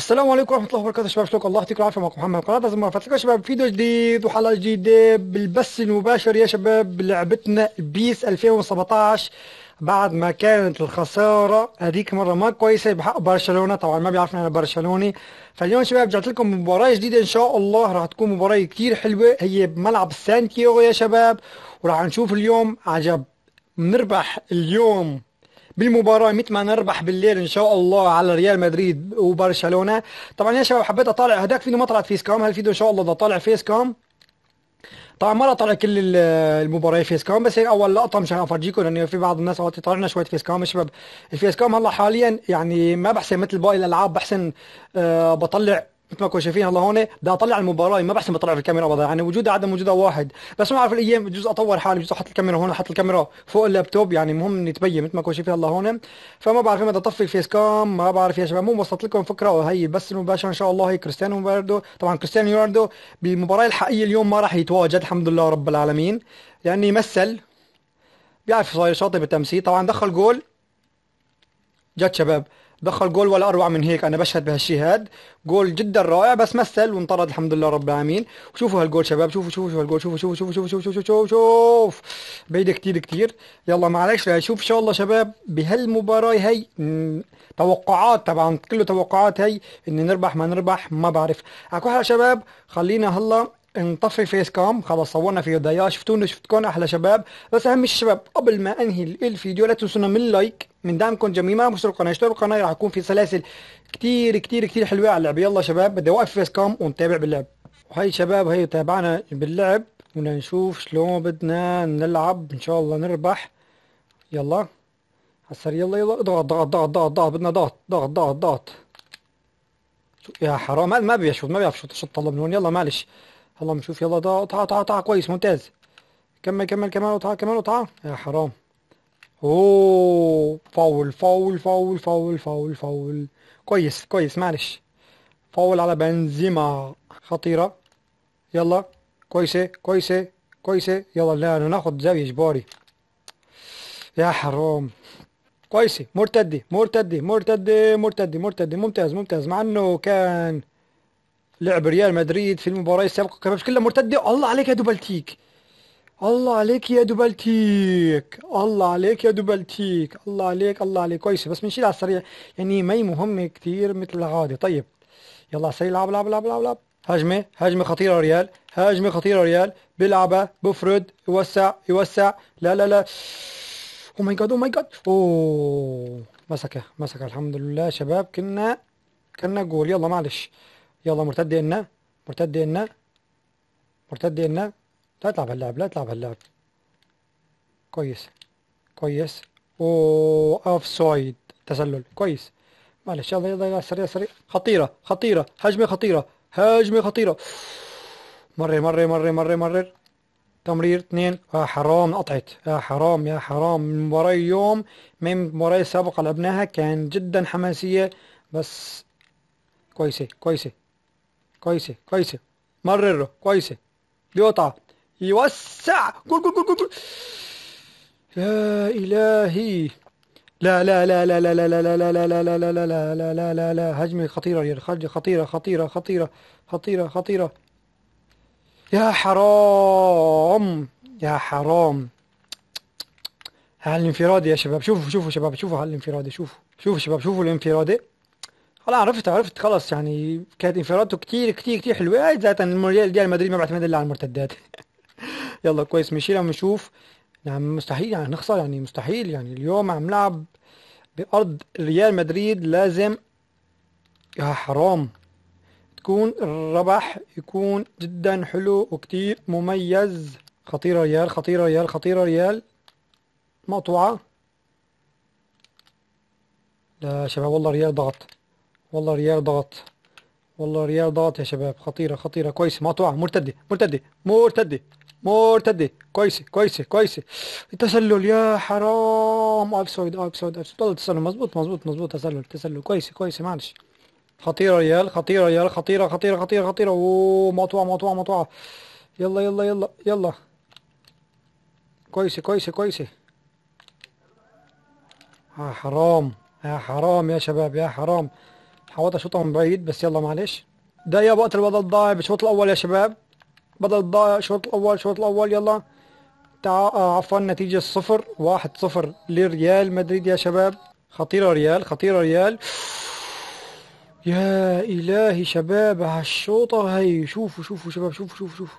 السلام عليكم ورحمه الله وبركاته شباب شكرا الله يعطيكم العافيه معكم محمد قناه زي ما فاتكم شباب فيديو جديد وحلقه جديده بالبث المباشر يا شباب لعبتنا بيس 2017 بعد ما كانت الخساره هذيك مره ما كويسه بحق برشلونه طبعا ما بيعرفنا انا برشلوني فاليوم شباب رجعت لكم مباراه جديده ان شاء الله راح تكون مباراه كثير حلوه هي بملعب سانتياغو يا شباب وراح نشوف اليوم عجب بنربح اليوم بالمباراه مثل ما نربح بالليل ان شاء الله على ريال مدريد وبرشلونه طبعا يا شباب حبيت اطالع هداك فيديو ما طلعت فيس كوم هالفيديو ان شاء الله بدي اطالع فيس كوم طبعا ما طلع كل المباراه فيس كوم بس هي اول لقطه مشان افرجيكم لانه في بعض الناس اوقات طلعنا شويه فيس كوم شباب الفيس كوم هلا حاليا يعني ما بحسن مثل باقي الالعاب بحسن أه بطلع مثل ما كنا شايفين هلا هون بدي اطلع المباراه يعني ما بحسن بطلع في الكاميرا ابدا يعني وجودها عدم وجودها واحد بس ما بعرف الايام بجوز اطور حالي بجوز احط الكاميرا هون احط الكاميرا فوق اللابتوب يعني مهم تبين مثل ما كنا شايفين هلا هون فما بعرف متى اطفي الفيس كام ما بعرف يا شباب مو وصلت لكم فكره وهي بس المباشره ان شاء الله هي كريستيانو رونالدو طبعا كريستيانو رونالدو بالمباراه الحقيقيه اليوم ما راح يتواجد الحمد لله رب العالمين لانه مثل بيعرف صاير شاطر بالتمثيل طبعا دخل جول جد شباب دخل جول ولا اروع من هيك انا بشهد بهالشيء هاد جول جدا رائع بس مثل وانطرد الحمد لله رب العالمين وشوفوا هالجول شباب شوفوا شوفوا شوفوا هالجول شوفوا شوفوا شوفوا شوفوا شوفوا شوفوا شوف شوف بعيد كثير كثير يلا معلش رح نشوف ان شاء الله شباب بهالمباراه هي توقعات طبعا كله توقعات هي ان نربح ما نربح ما بعرف اكو شباب خلينا هلا انطفي فيس كام خلاص صورنا في دايا شفتونا شفتكم احلى شباب بس اهم الشباب قبل ما انهي الفيديو لا تنسونا من لايك من دعمكم جميعا مشتركوا القناه اشتركوا القناه راح يكون في سلاسل كتير كتير كتير حلوه على اللعب يلا شباب بدي اوقف فيس كام ونتابع باللعب وهي شباب هي تابعنا باللعب بدنا نشوف شلون بدنا نلعب ان شاء الله نربح يلا عسر يلا يلا اضغط ضغط ضغط ضغط ضغط بدنا ضغط ضغط ضغط ضغط يا حرام ما بيشوط ما بيعرف شو شوط طلب من هون يلا معلش اللهم مشوف يلا ده قطعة قطعة قطعة كويس ممتاز كمل كمل كمل قطعة كمل قطعة يا حرام اوه فاول فاول فاول فاول فاول فاول كويس كويس معلش فاول على بنزيما خطيرة يلا كويسة كويسة كويسة يلا لا ناخد زاوية اجباري يا حرام كويسة مرتدة مرتدة مرتدة مرتدة مرتدة ممتاز ممتاز مع انه كان لعب ريال مدريد في المباراة السابقة كان بشكل مرتدة الله عليك يا دوبلتيك الله عليك يا دوبلتيك الله عليك يا دوبلتيك الله عليك الله عليك كويس بس بنشيل على السريع يعني ما هي مهمة كثير مثل العادة طيب يلا على لعب لعب لعب لعب لعب هجمة هجمة خطيرة ريال هجمة خطيرة ريال بيلعبها بفرد يوسع يوسع لا لا لا او ماي جاد او ماي جاد اوه مسكها مسكها الحمد لله شباب كنا كنا جول يلا معلش يلا مرتد ان مرتد ان مرتد ان لا تلعب هاللعب لا تلعب هاللعب كويس كويس اوف سايد تسلل كويس معلش يلا يلا سريع سريع خطيرة خطيرة هجمة خطيرة هجمة خطيرة مرر مرر مرر مرر مرر تمرير اثنين آه حرام قطعت آه حرام يا حرام من وراي يوم من مباراة سابقة لعبناها كان جدا حماسية بس كويسة كويسة كويسه كويسه مرره كويسه بيقطع يوسع جول جول جول جول يا الهي لا لا لا لا لا لا لا لا لا لا لا لا لا لا لا لا لا لا لا هجمة خطيرة ريال خطيرة خطيرة خطيرة خطيرة خطيرة يا حرام يا حرام على الانفرادي يا شباب شوفوا شوفوا شباب شوفوا على الانفرادي شوفوا شوفوا شباب شوفوا الانفرادي لا عرفت عرفت خلاص يعني كانت انفراداته كتير كتير كتير حلوه ذات ريال ريال مدريد ما بيعتمد الا على المرتدات يلا كويس مشينا ونشوف نعم مستحيل يعني نخسر يعني مستحيل يعني اليوم عم نلعب بأرض ريال مدريد لازم يا حرام تكون الربح يكون جدا حلو وكتير مميز خطيرة ريال خطيرة ريال خطيرة ريال مقطوعة لا شباب والله ريال ضغط والله ريال ضغط والله ريال ضغط يا شباب خطيرة خطيرة كويسة مقطوعة مرتدة مرتدة مرتدة مرتدة كويسة كويسة كويسة التسلل يا حرام اوف سايد اوف سايد تسلل تسلل مظبوط مظبوط مظبوط تسلل تسلل كويسة كويسة معلش خطيرة ريال خطيرة ريال خطيرة خطيرة خطيرة خطيرة اوه مقطوعة مقطوعة مقطوعة يلا يلا يلا يلا كويسة كويسة كويسة يا حرام يا حرام يا شباب يا حرام حاولت اشوطها من بعيد بس يلا معلش يا وقت الوضع الضايع بالشوط الأول يا شباب بدل الضايع الشوط الأول الشوط الأول يلا تع... آه، عفوا نتيجة صفر واحد صفر لريال مدريد يا شباب خطيرة ريال خطيرة ريال يا إلهي شباب عالشوطة هي شوفوا شوفوا شباب شوفوا شوفوا شوفوا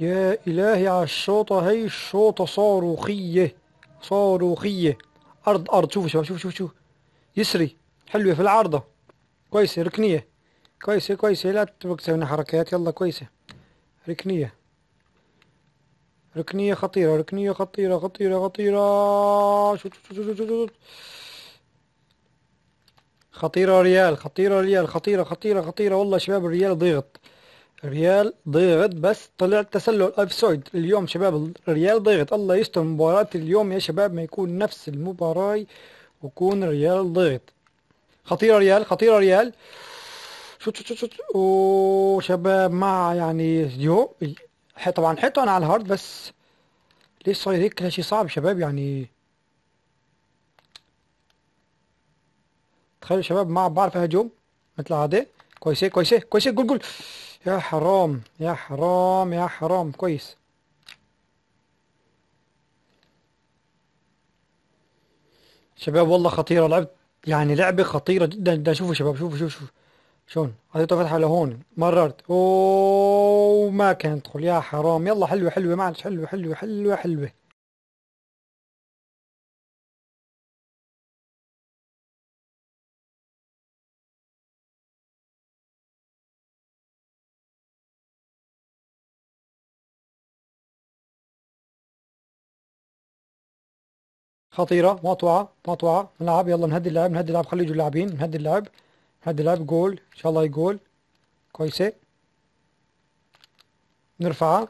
يا إلهي عالشوطة هي الشوطة صاروخية صاروخية أرض أرض شوفوا شباب شوفوا شوفوا شوفوا يسري حلوة في العارضة كويسة ركنية كويسة كويسة لا تبقى تسوينا حركات يلا كويسة ركنية ركنية خطيرة ركنية خطيرة خطيرة خطيرة خطيرة ريال خطيرة ريال خطيرة خطيرة خطيرة والله شباب الريال ضغط ريال ضغط بس طلع تسلل اوفسايد اليوم شباب الريال ضغط الله يستر مباراة اليوم يا شباب ما يكون نفس المباراة ويكون الريال ضغط خطيره ريال خطيره ريال شوت شوت شوت شوت وشباب مع يعني ديو طبعا حيطه انا على الهارد بس ليش صاير هيك شيء صعب شباب يعني تخيلوا شباب ما بعرف اهجم مثل العاده كويسه كويسه كويسه قول قول يا حرام يا حرام يا حرام كويس شباب والله خطيره لعبت يعني لعبة خطيرة جدا جدا شوفوا شباب شوفوا شوفوا شوفوا شلون حطيته فتحة لهون مررت اوه ما كان يدخل يا حرام يلا حلوة حلوة معلش حلوة حلوة حلوة حلوة حلوة خطيرة مقطوعة مقطوعة نلعب يلا نهدي اللعب نهدي اللعب خلي يجوا اللاعبين نهدي اللعب نهدي اللعب جول ان شاء الله يجول كويسة نرفعها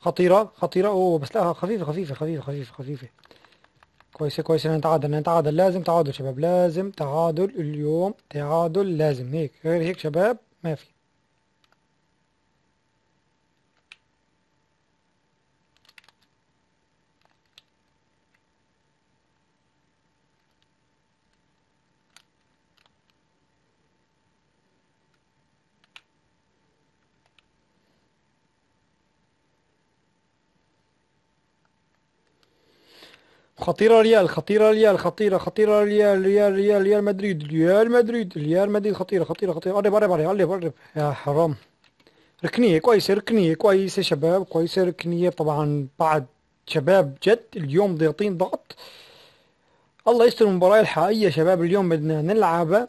خطيرة خطيرة اوه بس لا خفيفة خفيفة خفيفة خفيفة خفيفة كويسة كويسة نتعادل يعني نتعادل يعني لازم تعادل شباب لازم تعادل اليوم تعادل لازم هيك غير هيك شباب ما في خطيرة ريال خطيرة ريال خطيرة خطيرة ريال ريال ريال ريال مدريد ريال مدريد ريال مدريد خطيرة خطيرة خطيرة قرب قرب قرب قرب قرب يا حرام ركنية كويسة ركنية كويسة شباب كويسة ركنية طبعا بعد شباب جد اليوم ضاغطين ضغط الله يستر المباراة الحقيقية شباب اليوم بدنا نلعب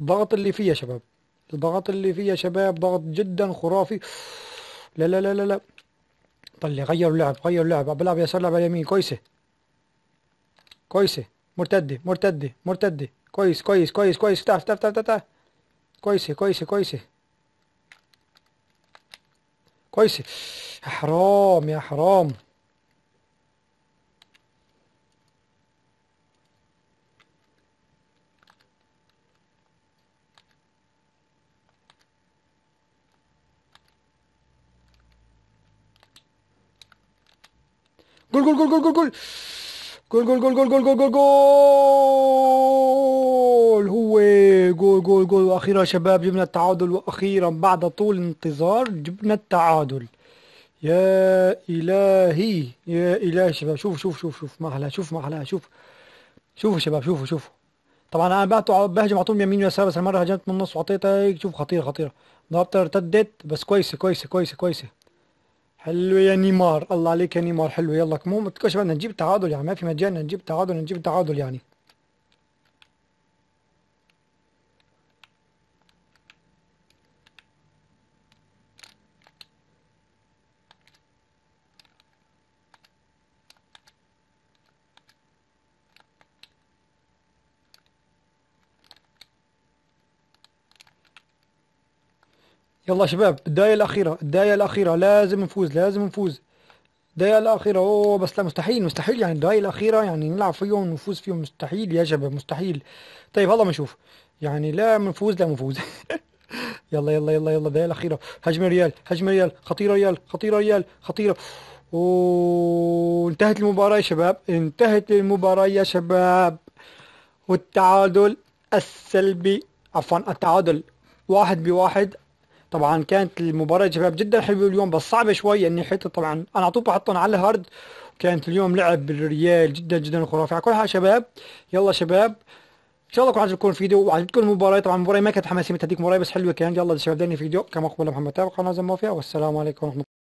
الضغط اللي فيها شباب الضغط اللي فيها شباب ضغط جدا خرافي لا لا لا لا لا طلع غيروا اللعب غيروا اللعب بلعب يسار لعب يمين كويسة كويسة مرتدة مرتدة مرتدة كويس كويس كويس كويس تعرف تعرف تعرف تعرف كويسة كويسة كويسة كويسة يا حرام يا حرام قول قول قول قول قول جول جول جول جول جول جول جول جول هو جول جول جول واخيرا شباب جبنا التعادل واخيرا بعد طول انتظار جبنا التعادل يا الهي يا الهي شباب شوف شوف شوف شوف ما احلاها شوف ما احلاها شوف شوفوا شباب شوفوا شوفوا طبعا انا بعته بهجم على طول يمين ويسار بس المره هجمت من النص وعطيتها هيك شوف خطيره خطيره ضربت ارتدت بس كويسه كويسه كويسه كويسه حلو يا نيمار الله عليك يا نيمار حلو يلا كمو ما تبقاش بدنا نجيب تعادل يعني ما في مجال نجيب تعادل نجيب تعادل يعني يلا شباب الداية الأخيرة الداية الأخيرة لازم نفوز لازم نفوز الداية الأخيرة أوه بس لا مستحيل مستحيل يعني الداية الأخيرة يعني نلعب فيهم ونفوز فيهم مستحيل يا شباب مستحيل طيب هلا بنشوف يعني لا منفوز لا منفوز يلا يلا يلا يلا الداية الأخيرة هجمة ريال هجمة ريال خطيرة ريال خطيرة ريال خطيرة وانتهت المباراة يا شباب انتهت المباراة يا شباب والتعادل السلبي عفوا التعادل واحد بواحد طبعا كانت المباراة شباب جدا حلوة اليوم بس صعبة شوي اني يعني حتى طبعا انا على طول بحطهم على الهارد كانت اليوم لعب بالريال جدا جدا خرافي على كل حال شباب يلا شباب ان شاء الله يكون عجبكم الفيديو وعجبتكم المباراة طبعا المباراة ما كانت حماسية مثل هذيك المباراة بس حلوة كان يلا شباب داني فيديو كما قبل محمد تابع قناة زموفيا والسلام عليكم ورحمة الله